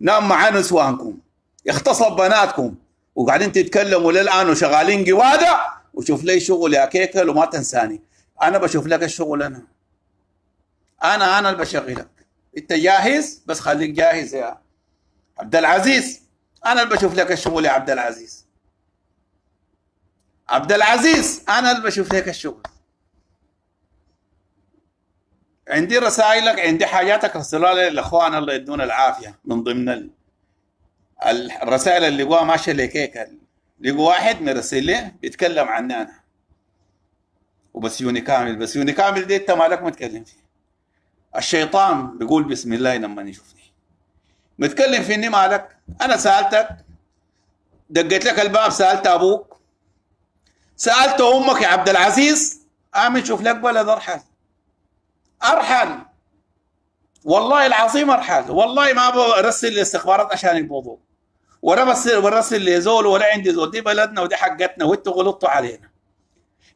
نام مع نسوانكم اختصب بناتكم وقاعدين تتكلموا للان وشغالين قواده وشوف لي شغل يا كيكل وما تنساني انا بشوف لك الشغل انا انا انا اللي بشغلك انت جاهز بس خليك جاهز يا عبد العزيز انا اللي بشوف لك الشغل يا عبد العزيز عبد العزيز انا اللي بشوف لك الشغل عندي رسائلك عندي حاجاتك رسلها لي الاخوان الله يدون العافيه من ضمن الرسائل اللي جوا ماشيه لكيك لقوا واحد مرسل لي بيتكلم عني انا وبسيوني كامل بسيوني كامل دي انت مالك متكلم فيه الشيطان بيقول بسم الله لما يشوفني متكلم فيني مالك انا سالتك دقيت لك الباب سالت ابوك سالت امك يا عبد العزيز امن شوف لك بلد ارحل ارحل والله العظيم ارحل والله ما برسل الاستخبارات عشان الموضوع ولا برسل لزول ولا عندي زول دي بلدنا ودي حقتنا وانتوا غلطتوا علينا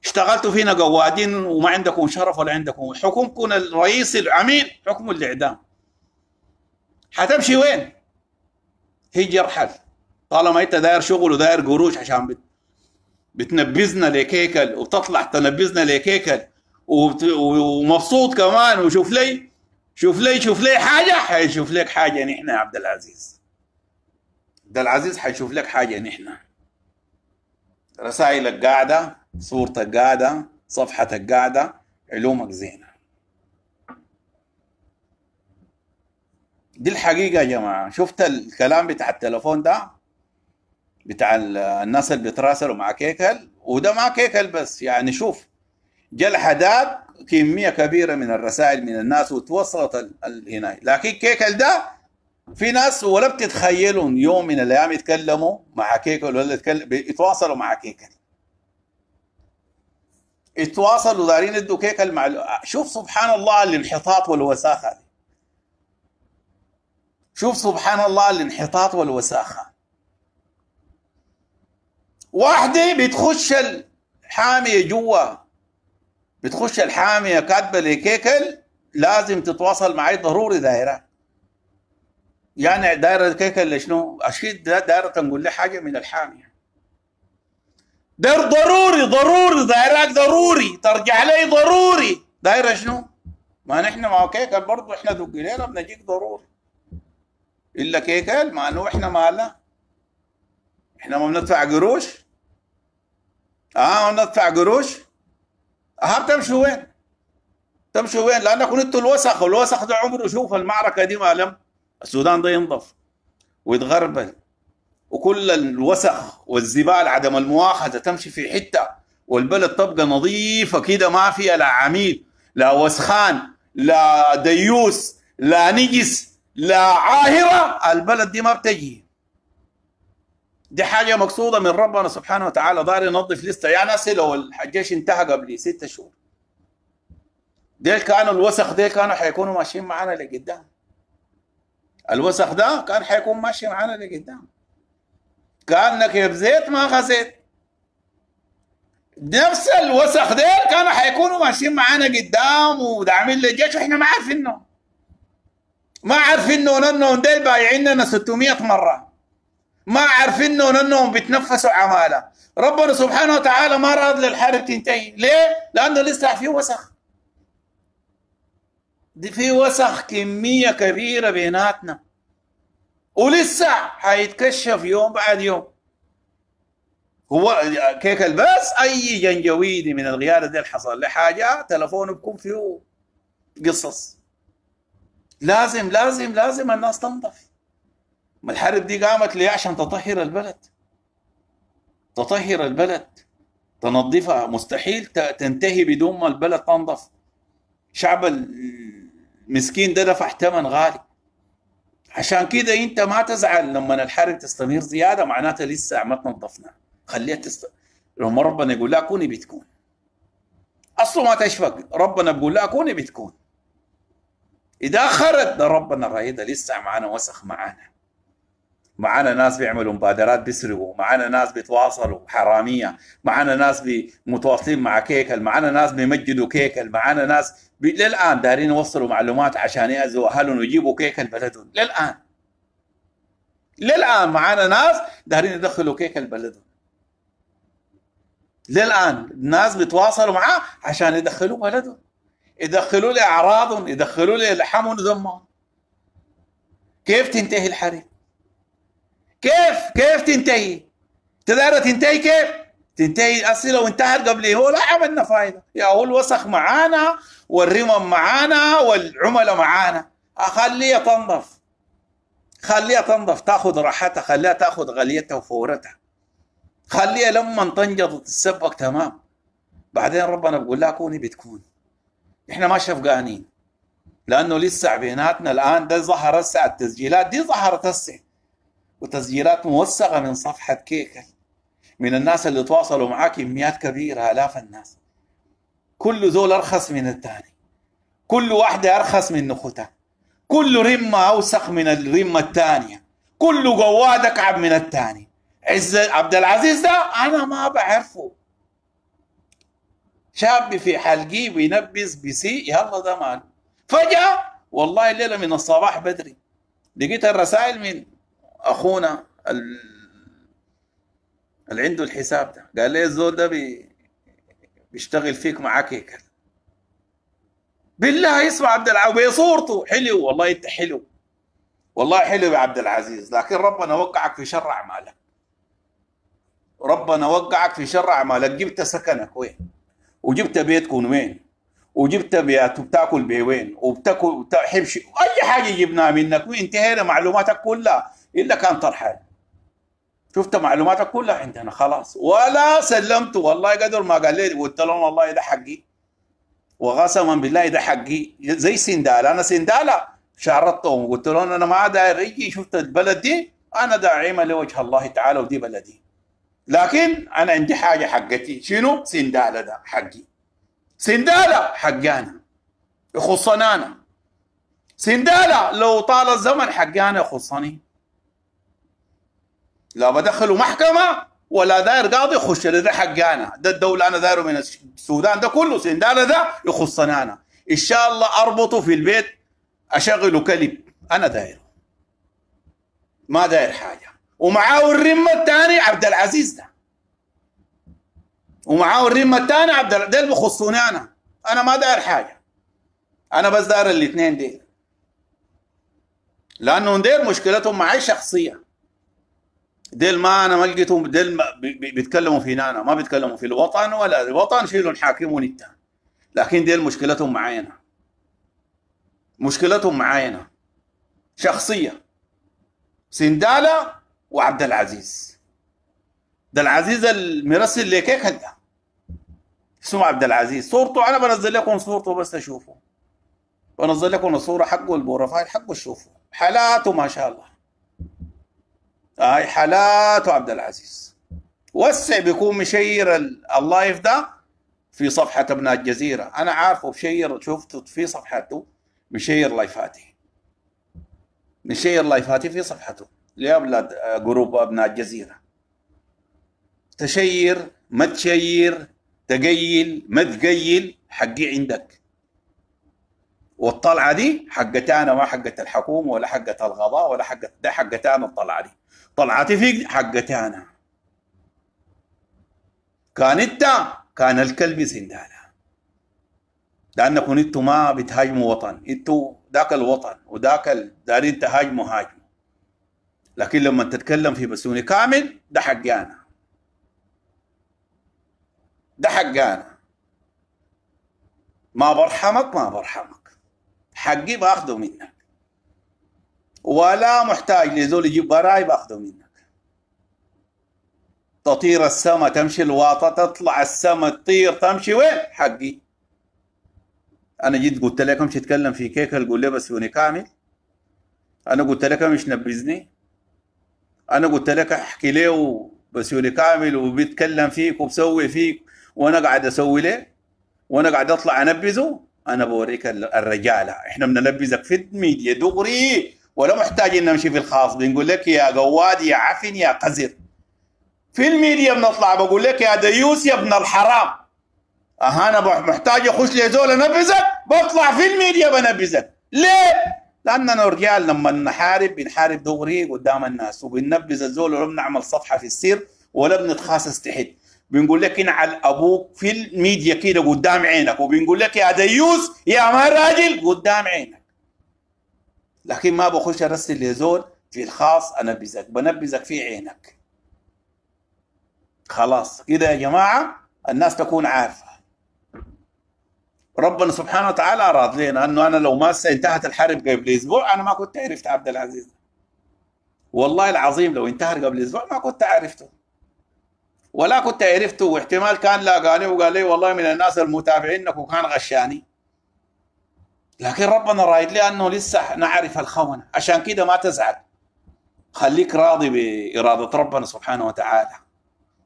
اشتغلتوا فينا قوادين وما عندكم شرف ولا عندكم حكمكم الرئيسي العميل حكم الاعدام حتمشي وين؟ هجر حل طالما انت داير شغل وداير قروش عشان بت... بتنبذنا لكيكل وتطلع تنبذنا لكيكل وبت... ومبسوط كمان وشوف لي شوف لي شوف لي حاجه حيشوف لك حاجه نحن يا عبد العزيز عبد العزيز حيشوف لك حاجه نحن رسائلك قاعده صورتك قاعدة صفحتك قاعدة علومك زينة دي الحقيقة يا جماعة شفت الكلام بتاع التلفون ده بتاع الناس اللي بيتراسلوا مع كيكل وده مع كيكل بس يعني شوف جا الحداد كمية كبيرة من الرسائل من الناس وتوصلت هنا لكن كيكل ده في ناس ولا بتتخيلهم يوم من الايام يتكلموا مع كيكل ولا يتواصلوا مع كيكل يتواصلوا دارين يدوا كيك المعلومة شوف سبحان الله الانحطاط والوساخة شوف سبحان الله الانحطاط والوساخة واحدة بتخش الحامية جوا بتخش الحامية كاتبة لكيكل لازم تتواصل معي ضروري دايرة يعني دايرة كيكل شنو؟ أكيد دايرة تنقول لي حاجة من الحامية داير ضروري ضروري دايرك ضروري ترجع لي ضروري داير شنو؟ ما نحن ما كيكل برضه احنا دق لينا بنجيك ضروري الا كيكل ما انه احنا مالنا احنا ما بندفع قروش اه ما بندفع قروش اه بتمشوا وين؟ تمشوا وين؟ لانكم انتوا الوسخ والوسخ ده عمره شوف المعركه دي ما لم السودان ده ينضف ويتغربل وكل الوسخ والزبال عدم المؤاخذة تمشي في حتة والبلد تبقى نظيفة كده ما فيها لا عميل لا وسخان لا ديوس لا نجس لا عاهرة البلد دي ما بتجي دي حاجة مقصودة من ربنا سبحانه وتعالى دار ينظف لسه يا ناس لو الجيش انتهى قبل ستة شهور ديل كانوا الوسخ ديل كانوا حيكونوا ماشيين معانا لقدام الوسخ ده كان حيكون ماشي معانا لقدام كأنك بزيت ما خسيت نفس الوسخ ديل كانوا حيكونوا ماشيين معانا قدام وداعمين للجيش واحنا ما عارفينه ما عارفينه لانهم ديل بايعيننا 600 مره ما عارفينه لانهم بيتنفسوا عماله ربنا سبحانه وتعالى ما راض للحرب تنتهي ليه؟ لانه لسه في وسخ دي في وسخ كميه كبيره بيناتنا ولسه حيتكشف يوم بعد يوم هو كيك الباس اي جنجويدي من الغيار دي حصل له حاجه تلفونه بكون فيه قصص لازم لازم لازم الناس تنضف ما الحرب دي قامت ليه عشان تطهر البلد تطهر البلد تنظفها مستحيل تنتهي بدون ما البلد تنظف شعب المسكين ده دفع ثمن غالي عشان كده انت ما تزعل لما الحرق تستمر زياده معناتها لسه ما تنظفنا خليها تست لما ربنا يقول لا كوني بتكون اصله ما تشفق ربنا بيقول لا كوني بتكون اذا خرج ربنا رايده لسه معانا وسخ معانا معانا ناس بيعملوا مبادرات بيسرقوا معانا ناس بيتواصلوا حرامية معانا ناس متواصلين مع كيكل معانا ناس بيمجدوا كيكل معانا ناس بي... للآن دارين يوصلوا معلومات عشان يأذوا أهلهم ويجيبوا كيكل بلدهم للآن للآن معانا ناس دارين يدخلوا كيكل بلدهم للآن ناس بيتواصلوا معاه عشان يدخلوا بلدهم يدخلوا لي أعراضهم يدخلوا لي لحمهم ذمهم كيف تنتهي الحرب كيف كيف تنتهي تقدر تنتهي كيف تنتهي اصلا لو انتهت قبل هو لا عملنا فايده يا هو الوسخ معانا والرمم معانا والعملاء معانا اخليها تنظف خليها تنظف تاخذ راحتها خليها تاخذ غليتها وفورتها خليها لما تنجض تتسبك تمام بعدين ربنا بيقول لها كوني بتكون احنا ما شفقانين لانه لسه بيناتنا الان ده ظهر هسه التسجيلات دي ظهرت هسه وتسجيلات موثقة من صفحة كيكل من الناس اللي تواصلوا معاك كميات كبيرة آلاف الناس كل ذول أرخص من الثاني كل واحدة أرخص من نخوتها كل رمة أوسخ من الرمة الثانية كل جواد أكعب من الثاني عز عبد العزيز ده أنا ما بعرفه شاب في حلقي بينبز بسي يلا ده ماله فجأة والله الليلة من الصباح بدري لقيت الرسائل من اخونا اللي عنده الحساب ده قال لي الزول ده بي بيشتغل فيك معاك هيك بالله يسمع عبد العزيز بصورته حلو والله انت حلو والله حلو يا عبد العزيز لكن ربنا وقعك في شر اعمالك ربنا وقعك في شر اعمالك جبت سكنك وين وجبت بيتك وين وجبت بيات وبتاكل بيه وين وبتاكل وبتحبش اي حاجه جبناها منك وانتهينا معلوماتك كلها إلا كان طرحان شفت معلوماتك كلها عندنا خلاص ولا سلمت والله قدر ما قال لي قلت لهم والله ده حقي وقسما بالله ده حقي زي سندالة أنا سندالة شعرتهم قلت لهم أنا ما داير أجي شفت البلد دي أنا داعمة لوجه الله تعالى ودي بلدي لكن أنا عندي حاجة حقتي شنو سندالة ده حقي سندالة حقانا يخصنا أنا سندالة لو طال الزمن حقانا يخصني لا بدخله محكمه ولا داير قاضي يخش لي ده حقي انا ده الدوله انا دايره من السودان ده كله سندانه ده يخصني انا ان شاء الله اربطه في البيت اشغله كلب انا دايره ما داير حاجه ومعاه الرمه الثاني عبد العزيز ده ومعاه الرمه الثاني عبد ده اللي بخصوني انا انا ما داير حاجه انا بس داير الاثنين دي لانه دير مشكلتهم معي شخصيه ديل ما انا ما لقيتهم ديل ما بيتكلموا في نانا ما بيتكلموا في الوطن ولا الوطن شيلهم حاكمون انت لكن ديل مشكلتهم معينا مشكلتهم معينا شخصيه سنداله وعبد العزيز ده العزيز المرسل لك هيك هذا اسمه عبد العزيز صورته انا بنزل لكم صورته بس اشوفه بنزل لكم الصوره حقه البروفايل حقه تشوفوا حالاته ما شاء الله هاي حالات عبد العزيز وسع بيكون مشير اللايف ده في صفحة ابناء الجزيرة أنا عارفه مشير شفته في صفحته مشير لايفاتي مشير لايفاتي في صفحته لأولاد آه، جروب أبناء الجزيرة تشير ما تشير تقيل ما تقيل حقي عندك والطلعه دي حقتي انا ما حقت الحكومه ولا حقت القضاء ولا حقت ده حقتي انا الطلعه دي طلعتي فيك حقتي انا كان انت كان الكلب سندالة لانكم انتم ما بتهاجموا وطن انتوا ذاك الوطن وذاك دارين تهاجموا هاجموا لكن لما تتكلم في بسوني كامل ده حقي انا ده حقي انا ما برحمك ما برحمك حقي باخده منك ولا محتاج لزول يجيب براي باخده منك تطير السما تمشي الواطة تطلع السما تطير تمشي وين حقي انا جيت قلت لكم تتكلم اتكلم في كيكة قول لي بس يوني كامل انا قلت لك مش نبذني انا قلت لك احكي ليه بس يوني كامل وبيتكلم فيك وبسوي فيك وانا قاعد اسوي ليه وانا قاعد اطلع انبذه انا بوريك الرجاله احنا بنلبسك في الميديا دغري ولا محتاجين نمشي في الخاص بنقول لك يا قواد يا عفن يا قذر في الميديا بنطلع بقول لك يا ديوس يا ابن الحرام أه انا محتاج اخش زول انبذك بطلع في الميديا بنبذك ليه؟ لاننا رجال لما نحارب بنحارب دغري قدام الناس وبننبذ الزول ولا بنعمل صفحه في السير ولا بنتخاصص تحت بنقول لك على ابوك في الميديا كده قدام عينك وبنقول لك يا ديوس يا ما راجل قدام عينك لكن ما بخش ارسل لزول في الخاص انبذك بنبزك في عينك خلاص كده يا جماعه الناس تكون عارفه ربنا سبحانه وتعالى اراد لنا انه انا لو ما انتهت الحرب قبل اسبوع انا ما كنت عرفت عبد العزيز والله العظيم لو انتهى قبل اسبوع ما كنت عرفته ولا كنت عرفته واحتمال كان لاقاني وقال لي والله من الناس المتابعين وكان غشاني لكن ربنا رايد لي انه لسه نعرف الخونه عشان كده ما تزعل خليك راضي باراده ربنا سبحانه وتعالى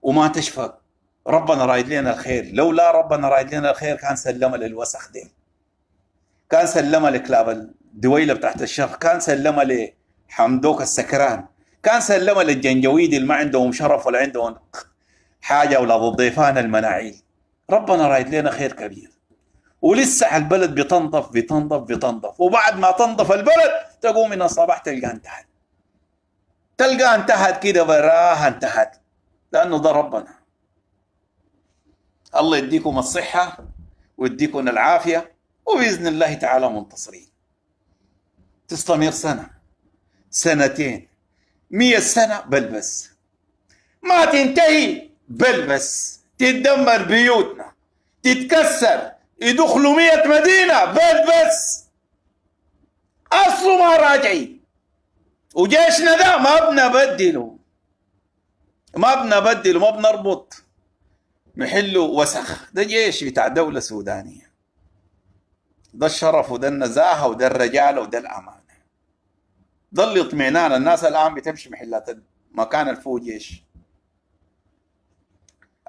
وما تشفق ربنا رايد لنا الخير لولا ربنا رايد لنا الخير كان سلمها للوسخ دي كان سلمها لكلاب الدويله بتاعت الشر كان سلمها لحمدوك السكران كان سلمها للجنجويد اللي ما عندهم شرف ولا عندهم حاجه ولا ضيفان المناعيل ربنا رايد لنا خير كبير ولسه البلد بتنظف بتنظف بتنظف وبعد ما تنظف البلد تقوم من الصباح تلقى انتهت تلقى انتهت كده براها انتهت لانه ده ربنا الله يديكم الصحه ويديكم العافيه وباذن الله تعالى منتصرين تستمر سنه سنتين مية سنه بل بس ما تنتهي بلبس تتدمر بيوتنا تتكسر يدخلوا مية مدينة بلبس أصله ما راجعين وجيشنا ده ما بنبدله ما بنبدله ما بنربط محله وسخ ده جيش بتاع دولة سودانية ده الشرف وده النزاهة وده الرجالة وده الأمانة ظل اطمئنان الناس الآن بتمشي محلات مكان الفوجيش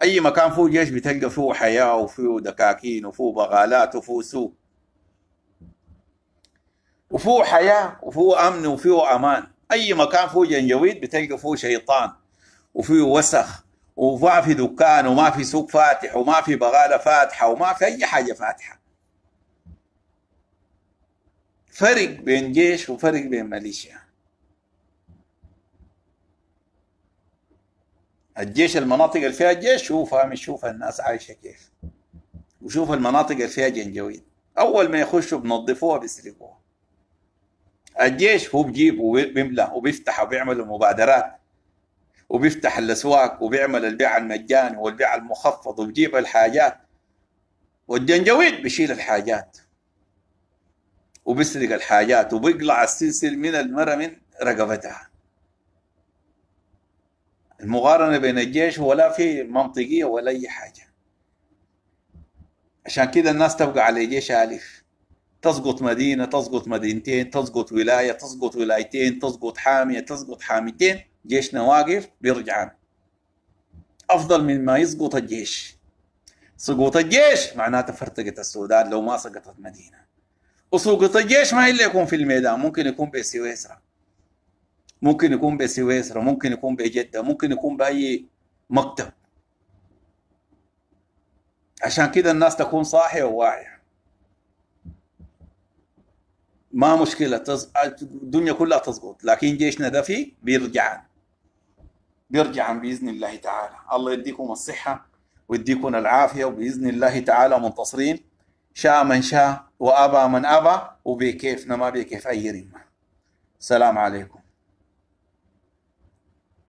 اي مكان فيه جيش بتلقى فيه حياه وفيه دكاكين وفيه بغالات وفيه سوق وفيه حياه وفيه امن وفيه امان اي مكان فيه جنجويد بتلقى فيه شيطان وفيه وسخ وما في دكان وما في سوق فاتح وما في بغاله فاتحه وما في اي حاجه فاتحه فرق بين جيش وفرق بين ميليشيا الجيش المناطق اللي فيها الجيش شوف شوف الناس عايشه كيف وشوف المناطق اللي فيها جنجويد اول ما يخشوا بنظفوها بيسرقوها الجيش هو بجيب وبيملى وبيفتح وبيعمل مبادرات وبيفتح الاسواق وبيعمل البيع المجاني والبيع المخفض وبيجيب الحاجات والجنجويد بيشيل الحاجات وبيسرق الحاجات وبيقلع السلسل من المرة من رقبتها المقارنه بين الجيش ولا في منطقيه ولا اي حاجه عشان كده الناس تبقى على جيش الف تسقط مدينه تسقط مدينتين تسقط ولايه تسقط ولايتين تسقط حاميه تسقط حاميتين جيشنا واقف بيرجعان افضل من ما يسقط الجيش سقوط الجيش معناته فرتقت السودان لو ما سقطت مدينه وسقوط الجيش ما هي اللي يكون في الميدان ممكن يكون بسويسرا ممكن يكون بسويسرا ممكن يكون بجدة ممكن يكون بأي مكتب عشان كده الناس تكون صاحية وواعية ما مشكلة تز... الدنيا كلها تسقط لكن جيشنا ده فيه بيرجع بيرجع بإذن الله تعالى الله يديكم الصحة ويديكم العافية وبإذن الله تعالى منتصرين شاء من شاء وأبى من أبى وبكيفنا ما بكيف أي رمة السلام عليكم